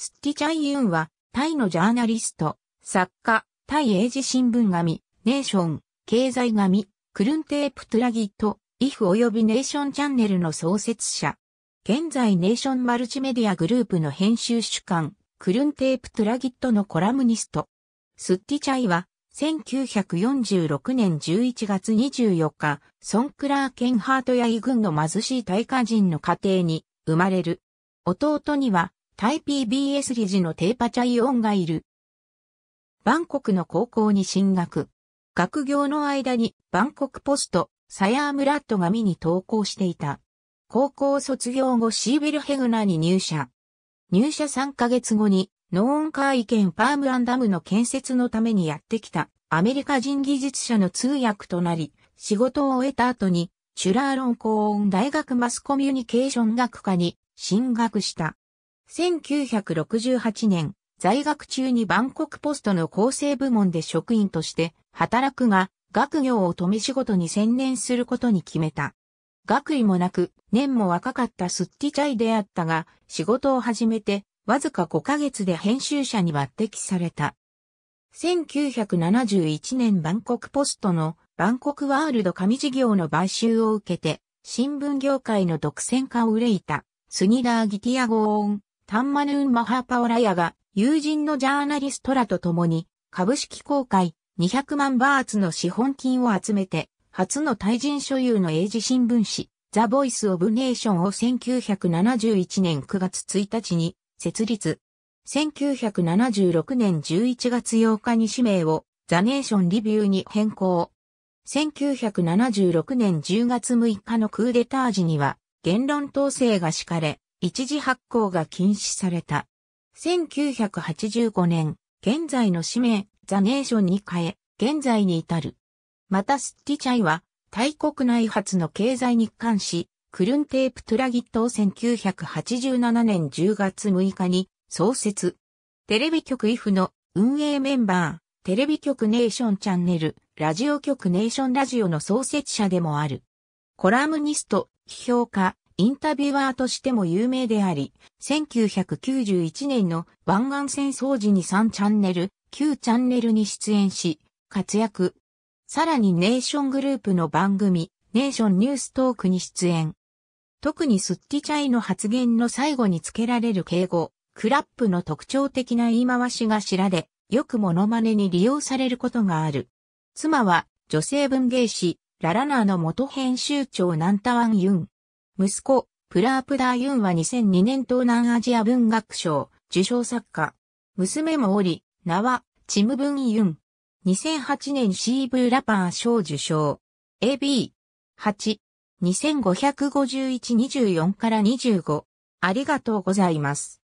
スッティチャイユンは、タイのジャーナリスト、作家、タイ英字新聞紙、ネーション、経済紙、クルンテープトラギット、イフ及びネーションチャンネルの創設者。現在ネーションマルチメディアグループの編集主管、クルンテープトラギットのコラムニスト。スッティチャイは、1946年11月24日、ソンクラーケンハートやイ軍の貧しい大化人の家庭に生まれる。弟には、タイ PBS 理事のテーパチャイオンがいる。バンコクの高校に進学。学業の間にバンコクポスト、サヤームラット見に投稿していた。高校卒業後シービルヘグナに入社。入社3ヶ月後にノーンカーイ県パームランダムの建設のためにやってきたアメリカ人技術者の通訳となり、仕事を終えた後に、チュラーロン高音大学マスコミュニケーション学科に進学した。1968年、在学中にバンコクポストの構成部門で職員として働くが、学業を止め仕事に専念することに決めた。学位もなく、年も若かったスッティチャイであったが、仕事を始めて、わずか5ヶ月で編集者に抜擢された。1971年バンコクポストのバンコクワールド紙事業の買収を受けて、新聞業界の独占化を憂いた、スニダー・ギティアゴーン、タンマヌーン・マハパオラヤが友人のジャーナリストらと共に株式公開200万バーツの資本金を集めて初の対人所有の英字新聞紙ザ・ボイス・オブ・ネーションを1971年9月1日に設立。1976年11月8日に氏名をザ・ネーション・リビューに変更。1976年10月6日のクーデター時には言論統制が敷かれ、一時発行が禁止された。1985年、現在の氏名、ザネーションに変え、現在に至る。またスッティチャイは、大国内発の経済日刊誌、クルンテープトラギットを1987年10月6日に創設。テレビ局イフの運営メンバー、テレビ局ネーションチャンネル、ラジオ局ネーションラジオの創設者でもある。コラムニスト、批評家、インタビュアーとしても有名であり、1991年の湾岸戦争時に3チャンネル、9チャンネルに出演し、活躍。さらにネーショングループの番組、ネーションニューストークに出演。特にスッティチャイの発言の最後につけられる敬語、クラップの特徴的な言い回しが知られ、よくモノマネに利用されることがある。妻は、女性文芸誌、ララナーの元編集長ナンタワン・ユン。息子、プラープダーユンは2002年東南アジア文学賞、受賞作家。娘もおり、名は、チムブンユン。2008年ーブ・ラパー賞受賞。AB。8。2551-24から25。ありがとうございます。